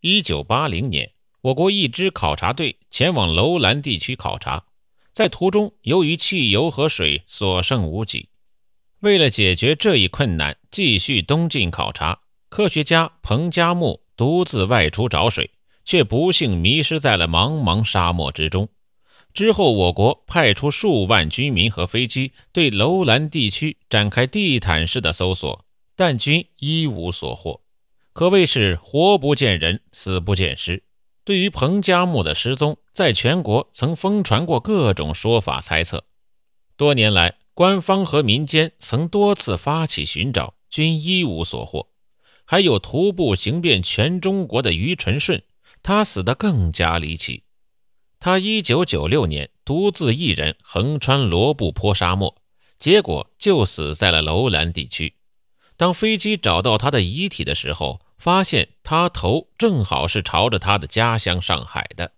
一九八零年，我国一支考察队前往楼兰地区考察，在途中由于汽油和水所剩无几，为了解决这一困难，继续东进考察。科学家彭加木独自外出找水，却不幸迷失在了茫茫沙漠之中。之后，我国派出数万居民和飞机对楼兰地区展开地毯式的搜索，但均一无所获。可谓是活不见人，死不见尸。对于彭加木的失踪，在全国曾疯传过各种说法、猜测。多年来，官方和民间曾多次发起寻找，均一无所获。还有徒步行遍全中国的于纯顺，他死得更加离奇。他一九九六年独自一人横穿罗布泊沙漠，结果就死在了楼兰地区。当飞机找到他的遗体的时候，发现他头正好是朝着他的家乡上海的，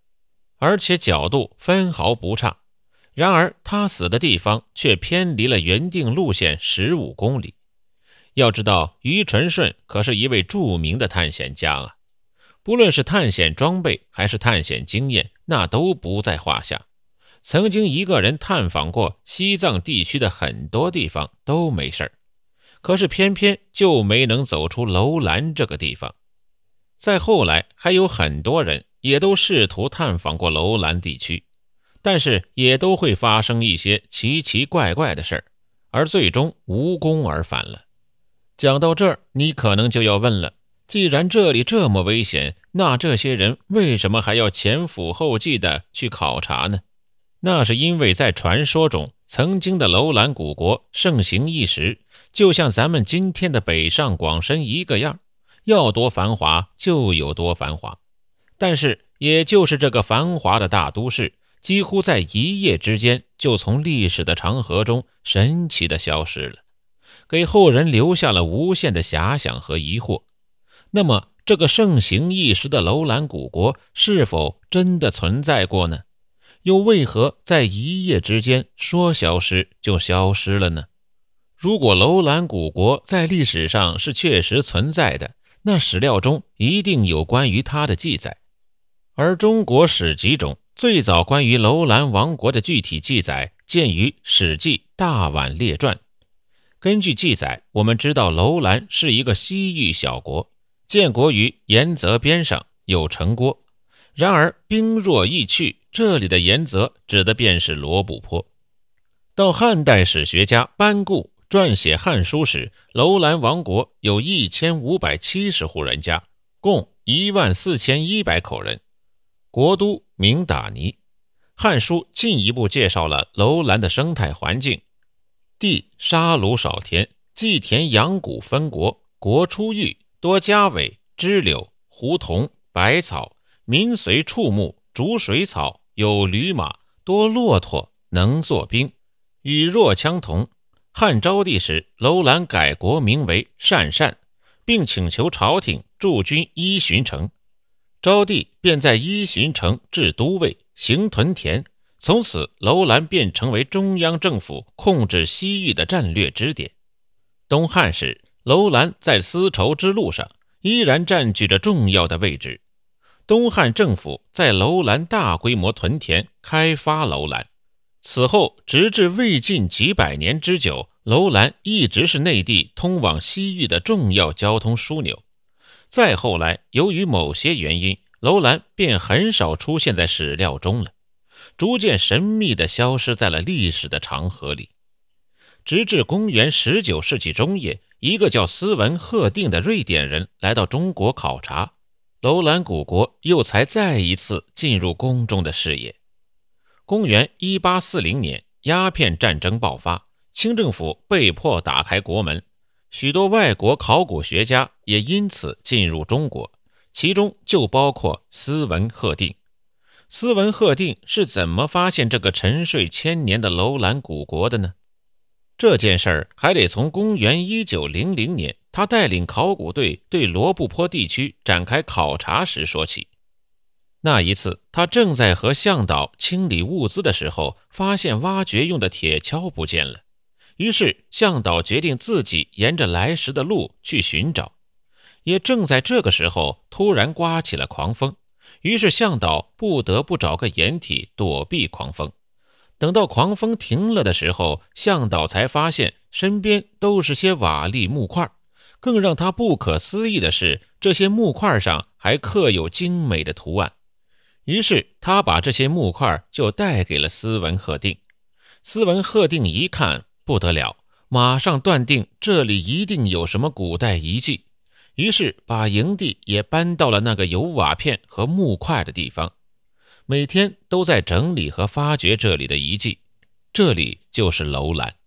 而且角度分毫不差。然而他死的地方却偏离了原定路线十五公里。要知道，于纯顺可是一位著名的探险家啊，不论是探险装备还是探险经验，那都不在话下。曾经一个人探访过西藏地区的很多地方都没事儿。可是偏偏就没能走出楼兰这个地方。再后来，还有很多人也都试图探访过楼兰地区，但是也都会发生一些奇奇怪怪的事儿，而最终无功而返了。讲到这儿，你可能就要问了：既然这里这么危险，那这些人为什么还要前赴后继地去考察呢？那是因为在传说中。曾经的楼兰古国盛行一时，就像咱们今天的北上广深一个样，要多繁华就有多繁华。但是，也就是这个繁华的大都市，几乎在一夜之间就从历史的长河中神奇的消失了，给后人留下了无限的遐想和疑惑。那么，这个盛行一时的楼兰古国是否真的存在过呢？又为何在一夜之间说消失就消失了呢？如果楼兰古国在历史上是确实存在的，那史料中一定有关于它的记载。而中国史籍中最早关于楼兰王国的具体记载见于《史记·大宛列传》。根据记载，我们知道楼兰是一个西域小国，建国于延泽边上，有城郭。然而兵弱易去。这里的严泽指的便是罗布泊。到汉代史学家班固撰写《汉书》时，楼兰王国有一千五百七十户人家，共一万四千一百口人，国都名打尼。《汉书》进一步介绍了楼兰的生态环境：地沙鲁少田，祭田养谷分国。国出玉，多嘉尾、枝柳、胡桐、百草，民随畜牧，逐水草。有驴马多，骆驼能做兵，与若羌同。汉昭帝时，楼兰改国名为鄯善，并请求朝廷驻军伊巡城。昭帝便在伊巡城置都尉，行屯田。从此，楼兰便成为中央政府控制西域的战略支点。东汉时，楼兰在丝绸之路上依然占据着重要的位置。东汉政府在楼兰大规模屯田开发楼兰，此后直至魏晋几百年之久，楼兰一直是内地通往西域的重要交通枢纽。再后来，由于某些原因，楼兰便很少出现在史料中了，逐渐神秘地消失在了历史的长河里。直至公元十九世纪中叶，一个叫斯文赫定的瑞典人来到中国考察。楼兰古国又才再一次进入公众的视野。公元一八四零年，鸦片战争爆发，清政府被迫打开国门，许多外国考古学家也因此进入中国，其中就包括斯文赫定。斯文赫定是怎么发现这个沉睡千年的楼兰古国的呢？这件事儿还得从公元一九零零年。他带领考古队对罗布泊地区展开考察时说起，那一次他正在和向导清理物资的时候，发现挖掘用的铁锹不见了。于是向导决定自己沿着来时的路去寻找。也正在这个时候，突然刮起了狂风。于是向导不得不找个掩体躲避狂风。等到狂风停了的时候，向导才发现身边都是些瓦砾木块。更让他不可思议的是，这些木块上还刻有精美的图案。于是他把这些木块就带给了斯文赫定。斯文赫定一看，不得了，马上断定这里一定有什么古代遗迹。于是把营地也搬到了那个有瓦片和木块的地方，每天都在整理和发掘这里的遗迹。这里就是楼兰。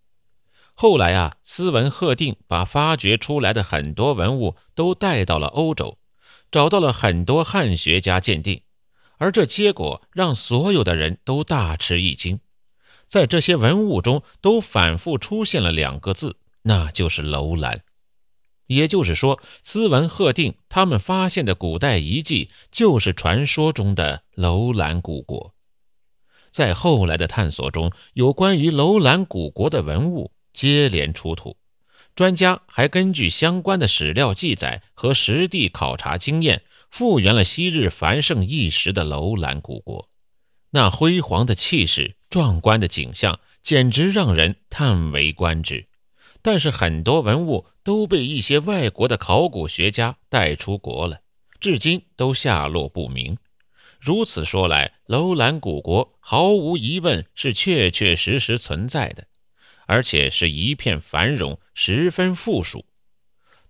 后来啊，斯文赫定把发掘出来的很多文物都带到了欧洲，找到了很多汉学家鉴定，而这结果让所有的人都大吃一惊，在这些文物中都反复出现了两个字，那就是楼兰，也就是说，斯文赫定他们发现的古代遗迹就是传说中的楼兰古国，在后来的探索中，有关于楼兰古国的文物。接连出土，专家还根据相关的史料记载和实地考察经验，复原了昔日繁盛一时的楼兰古国。那辉煌的气势，壮观的景象，简直让人叹为观止。但是，很多文物都被一些外国的考古学家带出国了，至今都下落不明。如此说来，楼兰古国毫无疑问是确确实实存在的。而且是一片繁荣，十分富庶。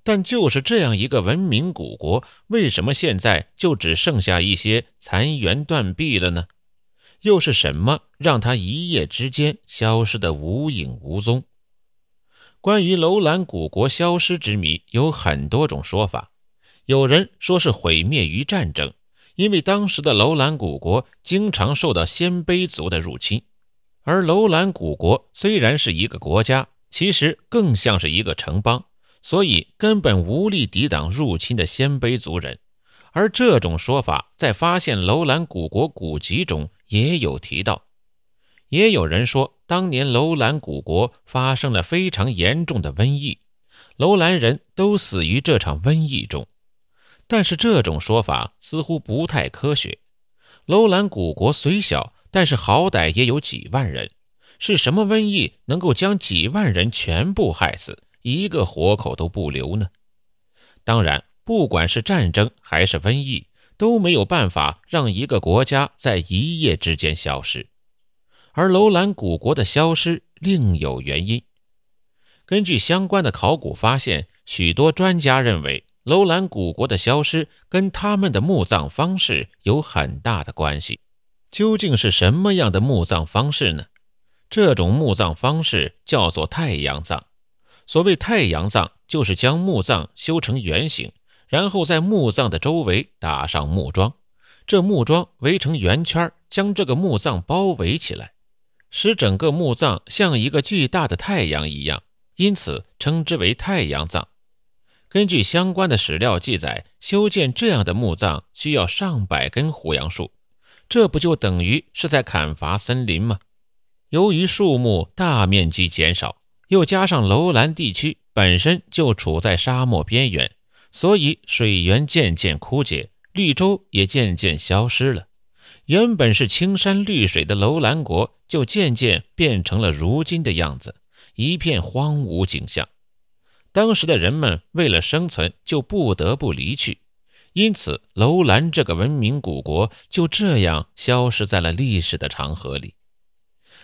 但就是这样一个文明古国，为什么现在就只剩下一些残垣断壁了呢？又是什么让它一夜之间消失得无影无踪？关于楼兰古国消失之谜，有很多种说法。有人说是毁灭于战争，因为当时的楼兰古国经常受到鲜卑族的入侵。而楼兰古国虽然是一个国家，其实更像是一个城邦，所以根本无力抵挡入侵的鲜卑族人。而这种说法在发现楼兰古国古籍中也有提到。也有人说，当年楼兰古国发生了非常严重的瘟疫，楼兰人都死于这场瘟疫中。但是这种说法似乎不太科学。楼兰古国虽小。但是好歹也有几万人，是什么瘟疫能够将几万人全部害死，一个活口都不留呢？当然，不管是战争还是瘟疫，都没有办法让一个国家在一夜之间消失。而楼兰古国的消失另有原因。根据相关的考古发现，许多专家认为，楼兰古国的消失跟他们的墓葬方式有很大的关系。究竟是什么样的墓葬方式呢？这种墓葬方式叫做太阳葬。所谓太阳葬，就是将墓葬修成圆形，然后在墓葬的周围打上木桩，这木桩围成圆圈，将这个墓葬包围起来，使整个墓葬像一个巨大的太阳一样，因此称之为太阳葬。根据相关的史料记载，修建这样的墓葬需要上百根胡杨树。这不就等于是在砍伐森林吗？由于树木大面积减少，又加上楼兰地区本身就处在沙漠边缘，所以水源渐渐枯竭，绿洲也渐渐消失了。原本是青山绿水的楼兰国，就渐渐变成了如今的样子，一片荒芜景象。当时的人们为了生存，就不得不离去。因此，楼兰这个文明古国就这样消失在了历史的长河里。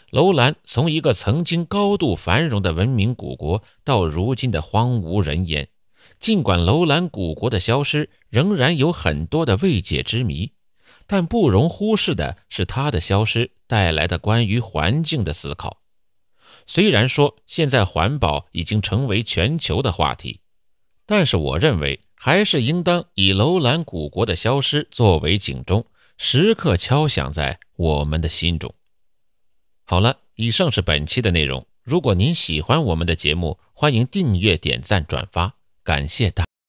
楼兰从一个曾经高度繁荣的文明古国，到如今的荒无人烟。尽管楼兰古国的消失仍然有很多的未解之谜，但不容忽视的是它的消失带来的关于环境的思考。虽然说现在环保已经成为全球的话题，但是我认为。还是应当以楼兰古国的消失作为警钟，时刻敲响在我们的心中。好了，以上是本期的内容。如果您喜欢我们的节目，欢迎订阅、点赞、转发，感谢大。